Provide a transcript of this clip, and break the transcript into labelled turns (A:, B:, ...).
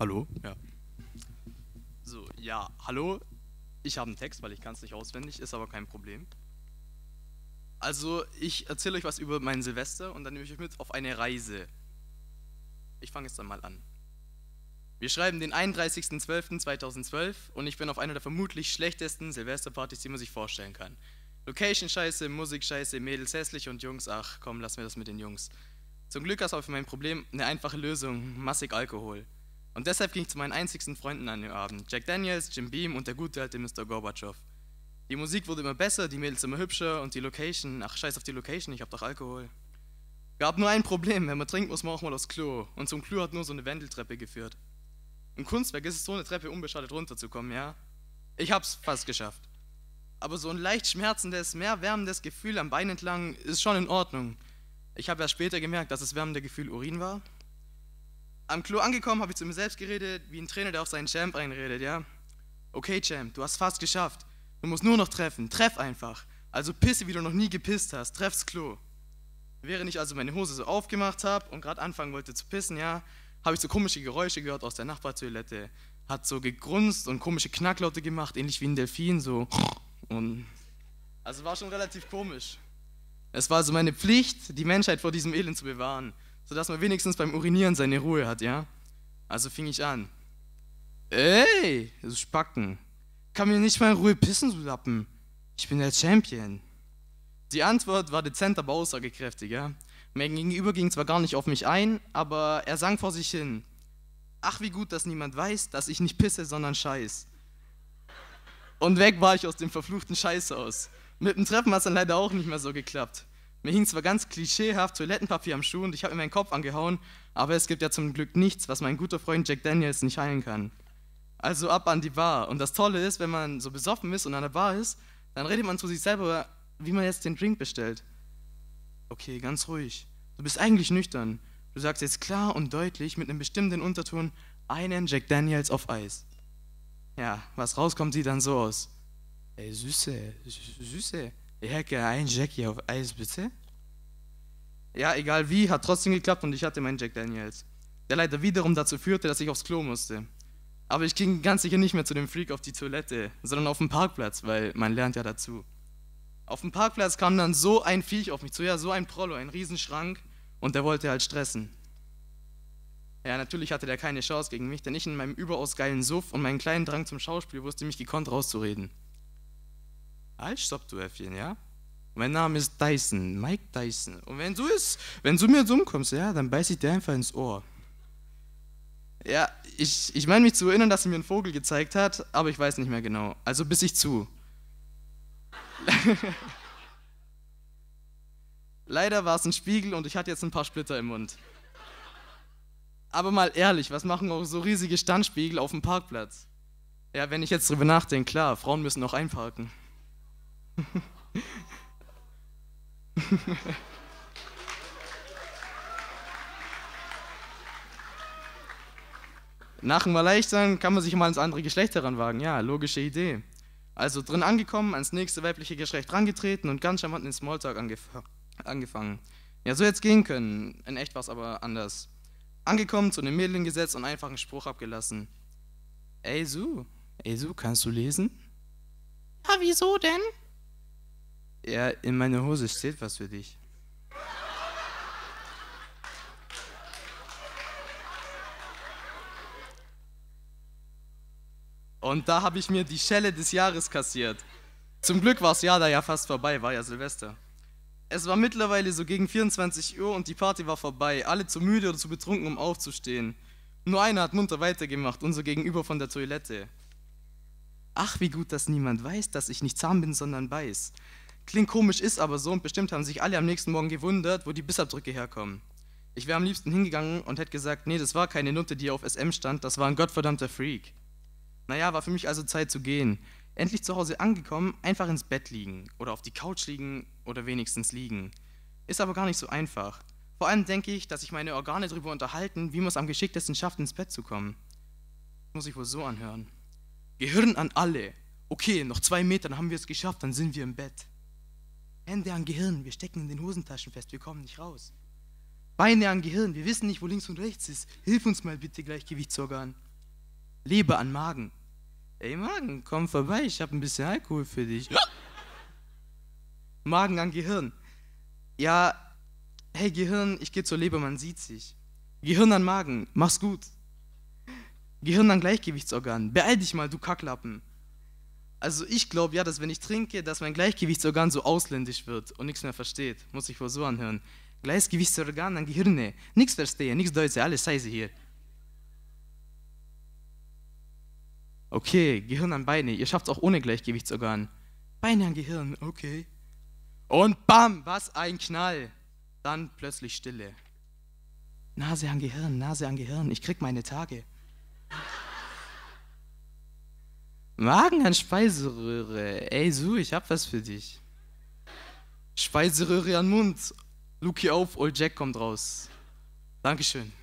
A: Hallo? Ja. So, ja, hallo. Ich habe einen Text, weil ich kann es nicht auswendig, ist aber kein Problem. Also, ich erzähle euch was über mein Silvester und dann nehme ich euch mit auf eine Reise. Ich fange jetzt dann mal an. Wir schreiben den 31.12.2012 und ich bin auf einer der vermutlich schlechtesten Silvesterpartys, die man sich vorstellen kann. Location scheiße, Musik scheiße, Mädels hässlich und Jungs, ach komm, lass mir das mit den Jungs. Zum Glück hast du für mein Problem eine einfache Lösung, massig Alkohol. Und deshalb ging ich zu meinen einzigsten Freunden an dem Abend. Jack Daniels, Jim Beam und der gute alte Mr. Gorbatschow. Die Musik wurde immer besser, die Mädels immer hübscher und die Location, ach scheiß auf die Location, ich hab doch Alkohol. Gab nur ein Problem, wenn man trinkt, muss man auch mal aufs Klo. Und zum Klo hat nur so eine Wendeltreppe geführt. Im Kunstwerk ist es so eine Treppe unbeschadet runterzukommen, ja? Ich hab's fast geschafft. Aber so ein leicht schmerzendes, mehr wärmendes Gefühl am Bein entlang ist schon in Ordnung. Ich habe ja später gemerkt, dass das wärmende Gefühl Urin war am Klo angekommen, habe ich zu mir selbst geredet, wie ein Trainer, der auf seinen Champ einredet, ja? Okay, Champ, du hast fast geschafft. Du musst nur noch treffen. Treff einfach. Also pisse, wie du noch nie gepisst hast. Treff's Klo. Während ich also meine Hose so aufgemacht habe und gerade anfangen wollte zu pissen, ja, habe ich so komische Geräusche gehört aus der Nachbartoilette. Hat so gegrunzt und komische Knacklaute gemacht, ähnlich wie ein Delfin, so. Und also war schon relativ komisch. Es war also meine Pflicht, die Menschheit vor diesem Elend zu bewahren sodass man wenigstens beim Urinieren seine Ruhe hat, ja? Also fing ich an. Ey, du Spacken, kann mir nicht mal in Ruhe pissen, du Lappen. Ich bin der Champion. Die Antwort war dezent, aber aussagekräftig, ja? Mein Gegenüber ging zwar gar nicht auf mich ein, aber er sang vor sich hin. Ach, wie gut, dass niemand weiß, dass ich nicht pisse, sondern scheiß. Und weg war ich aus dem verfluchten Scheiß aus. Mit dem Treffen hat es dann leider auch nicht mehr so geklappt. Mir hing zwar ganz klischeehaft Toilettenpapier am Schuh und ich habe mir meinen Kopf angehauen, aber es gibt ja zum Glück nichts, was mein guter Freund Jack Daniels nicht heilen kann. Also ab an die Bar. Und das Tolle ist, wenn man so besoffen ist und an der Bar ist, dann redet man zu sich selber, wie man jetzt den Drink bestellt. Okay, ganz ruhig. Du bist eigentlich nüchtern. Du sagst jetzt klar und deutlich mit einem bestimmten Unterton einen Jack Daniels auf Eis. Ja, was rauskommt, sieht dann so aus. Ey, Süße, Süße, Jacke, ein Jackie auf Eis, bitte? Ja, egal wie, hat trotzdem geklappt und ich hatte meinen Jack Daniels. Der leider wiederum dazu führte, dass ich aufs Klo musste. Aber ich ging ganz sicher nicht mehr zu dem Freak auf die Toilette, sondern auf den Parkplatz, weil man lernt ja dazu. Auf dem Parkplatz kam dann so ein Viech auf mich zu, ja, so ein Prollo, ein Riesenschrank, und der wollte halt stressen. Ja, natürlich hatte der keine Chance gegen mich, denn ich in meinem überaus geilen Suff und meinen kleinen Drang zum Schauspiel wusste mich gekonnt rauszureden. Altstadtdörfchen, ja? Mein Name ist Dyson, Mike Dyson. Und wenn du es, wenn du mir dumm kommst, ja, dann beiß ich dir einfach ins Ohr. Ja, ich, ich meine mich zu erinnern, dass er mir einen Vogel gezeigt hat, aber ich weiß nicht mehr genau. Also bis ich zu. Leider war es ein Spiegel und ich hatte jetzt ein paar Splitter im Mund. Aber mal ehrlich, was machen auch so riesige Standspiegel auf dem Parkplatz? Ja, wenn ich jetzt drüber nachdenke, klar, Frauen müssen auch einparken. Nach dem Erleichtern kann man sich mal ins andere Geschlecht heranwagen. Ja, logische Idee. Also drin angekommen, ans nächste weibliche Geschlecht rangetreten und ganz charmant den Smalltalk angef angefangen. Ja, so jetzt gehen können. In echt war es aber anders. Angekommen, zu einem Mädeln gesetzt und einfach einen Spruch abgelassen. Ey Su, ey Su, kannst du lesen? Ja, wieso denn? Ja, in meiner Hose steht was für dich. Und da habe ich mir die Schelle des Jahres kassiert. Zum Glück war das Jahr da ja fast vorbei, war ja Silvester. Es war mittlerweile so gegen 24 Uhr und die Party war vorbei, alle zu müde oder zu betrunken, um aufzustehen. Nur einer hat munter weitergemacht, unser Gegenüber von der Toilette. Ach, wie gut, dass niemand weiß, dass ich nicht zahm bin, sondern weiß. Klingt komisch, ist aber so und bestimmt haben sich alle am nächsten Morgen gewundert, wo die Bissabdrücke herkommen. Ich wäre am liebsten hingegangen und hätte gesagt, nee, das war keine Nunte, die auf SM stand, das war ein gottverdammter Freak. Naja, war für mich also Zeit zu gehen. Endlich zu Hause angekommen, einfach ins Bett liegen oder auf die Couch liegen oder wenigstens liegen. Ist aber gar nicht so einfach. Vor allem denke ich, dass sich meine Organe darüber unterhalten, wie man es am geschicktesten schafft, ins Bett zu kommen. muss ich wohl so anhören. Gehirn an alle. Okay, noch zwei Meter, dann haben wir es geschafft, dann sind wir im Bett. Hände an Gehirn, wir stecken in den Hosentaschen fest, wir kommen nicht raus. Beine an Gehirn, wir wissen nicht, wo links und rechts ist. Hilf uns mal bitte, Gleichgewichtsorgan. Leber an Magen. Ey Magen, komm vorbei, ich habe ein bisschen Alkohol für dich. Magen an Gehirn. Ja, hey Gehirn, ich gehe zur Leber, man sieht sich. Gehirn an Magen, mach's gut. Gehirn an Gleichgewichtsorgan, beeil dich mal, du Kacklappen also ich glaube ja, dass wenn ich trinke, dass mein Gleichgewichtsorgan so ausländisch wird und nichts mehr versteht. Muss ich wohl so anhören. Gleichgewichtsorgan an Gehirne. Nichts verstehe, nichts Deutsche, alles Scheiße hier. Okay, Gehirn an Beine. Ihr schafft es auch ohne Gleichgewichtsorgan. Beine an Gehirn, okay. Und bam, was ein Knall. Dann plötzlich Stille. Nase an Gehirn, Nase an Gehirn, ich krieg meine Tage. Magen an Speiseröhre. Ey, Su, ich hab was für dich. Speiseröhre an Mund. Luki auf, Old Jack kommt raus. Dankeschön.